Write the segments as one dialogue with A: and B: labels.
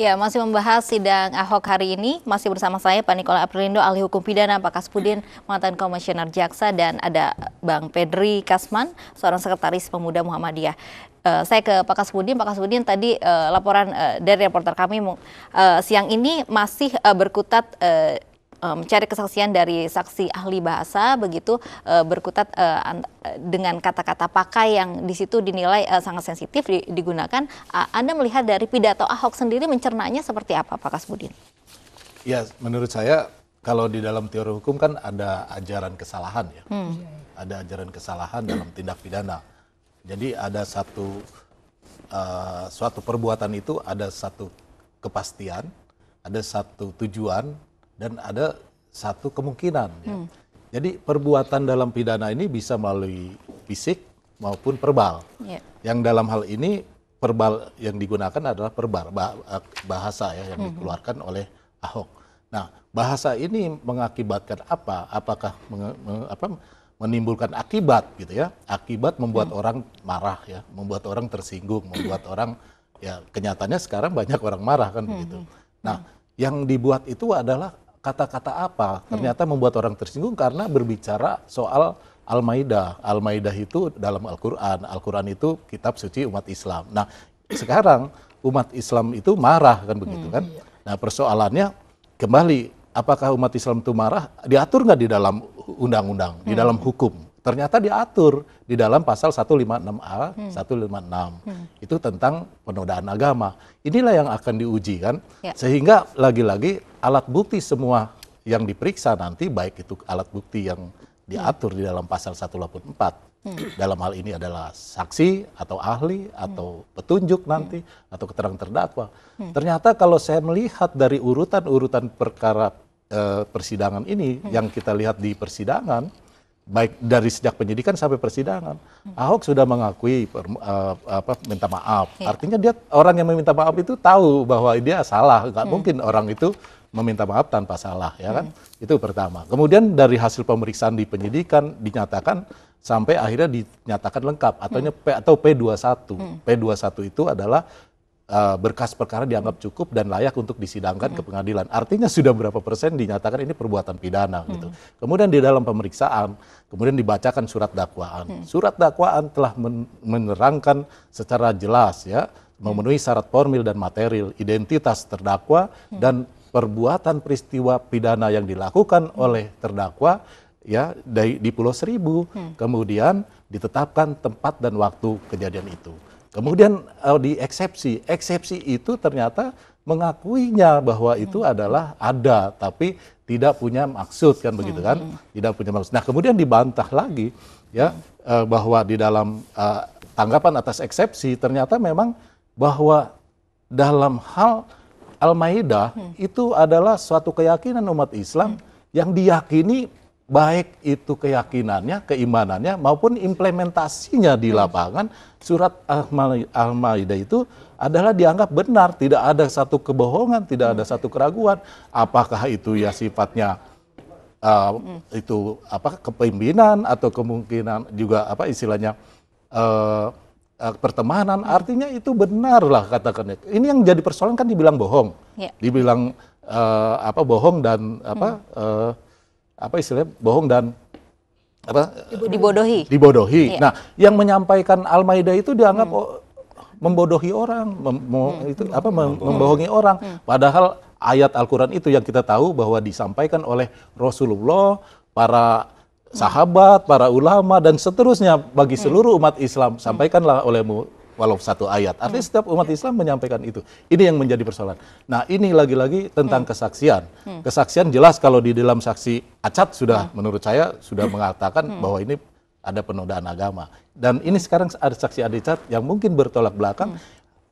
A: Ya, masih membahas sidang Ahok hari ini, masih bersama saya Pak Nikola Aprilindo, ahli hukum pidana, Pak Kaspudin, mantan komisioner Jaksa, dan ada Bang Pedri Kasman, seorang sekretaris pemuda Muhammadiyah. Uh, saya ke Pak Kasbudin. Pak Kasbudin tadi uh, laporan uh, dari reporter kami uh, siang ini masih uh, berkutat uh, Eh, mencari kesaksian dari saksi ahli bahasa begitu eh, berkutat eh, dengan kata-kata pakai yang di situ dinilai sangat sensitif digunakan. Anda melihat dari pidato Ahok sendiri mencernanya seperti apa, Pak Kasbudin?
B: Ya, menurut saya kalau di dalam teori hukum kan ada ajaran kesalahan ya. Hmm. Ada ajaran kesalahan dalam tindak pidana. Jadi ada satu uh, suatu perbuatan itu ada satu kepastian, ada satu tujuan, dan ada satu kemungkinan. Ya. Jadi perbuatan dalam pidana ini bisa melalui fisik maupun verbal. Yeah. Yang dalam hal ini verbal yang digunakan adalah verbal bahasa ya yang hmm. dikeluarkan hmm. oleh Ahok. Nah, bahasa ini mengakibatkan apa? Apakah menge, me, apa, menimbulkan akibat gitu ya? Akibat membuat hmm. orang marah ya, membuat orang tersinggung, membuat orang ya kenyataannya sekarang banyak orang marah kan hmm, begitu. Hmm. Nah, yang dibuat itu adalah kata-kata apa hmm. ternyata hmm. membuat orang tersinggung karena berbicara soal Al-Maidah. Al-Maidah itu dalam Al-Qur'an. Al-Qur'an itu kitab suci umat Islam. Nah, sekarang umat Islam itu marah kan begitu hmm. kan? Iya. Nah, persoalannya kembali apakah umat Islam itu marah diatur nggak di dalam undang-undang, hmm. di dalam hukum? Ternyata diatur di dalam pasal 156A, hmm. 156. Hmm. Itu tentang penodaan agama. Inilah yang akan diuji kan. Ya. Sehingga lagi-lagi alat bukti semua yang diperiksa nanti baik itu alat bukti yang diatur hmm. di dalam pasal 184 Hmm. Dalam hal ini adalah saksi atau ahli atau hmm. petunjuk hmm. nanti hmm. atau keterangan terdakwa. Hmm. Ternyata kalau saya melihat dari urutan-urutan perkara eh, persidangan ini hmm. yang kita lihat di persidangan, baik dari sejak penyidikan sampai persidangan hmm. Ahok sudah mengakui per, uh, apa minta maaf ya. artinya dia orang yang meminta maaf itu tahu bahwa dia salah nggak hmm. mungkin orang itu meminta maaf tanpa salah ya kan hmm. itu pertama kemudian dari hasil pemeriksaan di penyidikan dinyatakan sampai akhirnya dinyatakan lengkap atau hmm. P atau P21 hmm. P21 itu adalah Eh, berkas perkara dianggap cukup dan layak untuk disidangkan hmm. ke pengadilan. Artinya sudah berapa persen dinyatakan ini perbuatan pidana hmm. gitu. Kemudian di dalam pemeriksaan, kemudian dibacakan surat dakwaan. Hmm. Surat dakwaan telah men menerangkan secara jelas ya memenuhi syarat formil dan material identitas terdakwa hmm. dan perbuatan peristiwa pidana yang dilakukan hmm. oleh terdakwa ya di, di Pulau Seribu. Hmm. Kemudian ditetapkan tempat dan waktu kejadian itu. Kemudian eh, di eksepsi, eksepsi itu ternyata mengakuinya bahwa itu hmm. adalah ada tapi tidak punya maksud kan begitu kan? Hmm. Tidak punya maksud. Nah, kemudian dibantah lagi ya hmm. Eh, bahwa di dalam uh, tanggapan atas eksepsi ternyata memang bahwa dalam hal Al-Maidah hmm. itu adalah suatu keyakinan umat Islam hmm. yang diyakini baik itu keyakinannya, keimanannya maupun implementasinya di hmm. lapangan surat Al-Maidah itu adalah dianggap benar, tidak ada satu kebohongan, tidak ada hmm. satu keraguan. Apakah itu ya sifatnya uh, hmm. itu apa kepemimpinan atau kemungkinan juga apa istilahnya uh, uh pertemanan artinya itu benar lah katakannya ini yang jadi persoalan kan dibilang bohong ya. dibilang uh, apa bohong dan apa hmm. Uh, apa istilahnya bohong dan apa
A: dibodohi dibodohi iya. nah
B: yang menyampaikan al-maidah itu dianggap hmm. Oh, membodohi orang mem hmm. itu apa mem hmm. membohongi orang hmm. padahal ayat Al-Qur'an itu yang kita tahu bahwa disampaikan oleh Rasulullah para hmm. sahabat para ulama dan seterusnya bagi hmm. seluruh umat Islam sampaikanlah olehmu walau satu ayat. Artinya hmm. setiap umat ya. Islam menyampaikan itu. Ini yang menjadi persoalan. Nah, ini lagi-lagi tentang hmm. kesaksian. Hmm. Kesaksian jelas kalau di dalam saksi acat sudah menurut saya sudah mengatakan bahwa ini ada penodaan agama. Dan ini sekarang ada saksi acat yang mungkin bertolak belakang.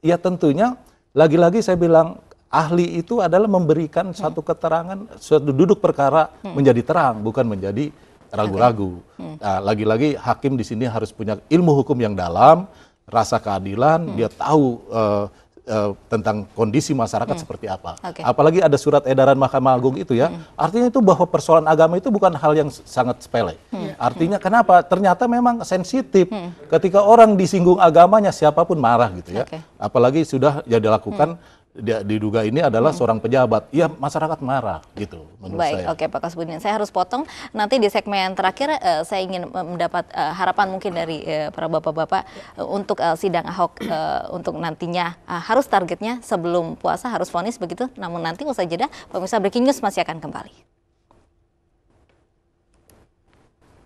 B: Ya tentunya lagi-lagi saya bilang ahli itu adalah memberikan satu keterangan, suatu duduk perkara menjadi terang, bukan menjadi ragu-ragu. lagi nah, lagi-lagi hakim di sini harus punya ilmu hukum yang dalam, rasa keadilan, hmm. dia tahu uh, uh, tentang kondisi masyarakat hmm. seperti apa. Okay. Apalagi ada surat edaran Mahkamah Agung itu ya. Hmm. Artinya itu bahwa persoalan agama itu bukan hal yang sangat sepele. Hmm. Ya. Artinya hmm. kenapa? Ternyata memang sensitif. Hmm. Ketika orang disinggung agamanya siapapun marah gitu ya. Okay. Apalagi sudah ya dilakukan hmm dia diduga ini adalah hmm. seorang pejabat. Ya masyarakat marah gitu menurut Baik, saya. Baik, oke
A: Pak Kasbudin. Saya harus potong nanti di segmen terakhir uh, saya ingin mendapat uh, harapan mungkin dari uh, para bapak-bapak uh, untuk uh, sidang Ahok uh, untuk nantinya uh, harus targetnya sebelum puasa harus vonis begitu. Namun nanti usai jeda pemirsa Breaking News masih akan kembali.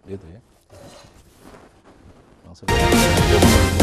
B: Gitu ya. Langsung.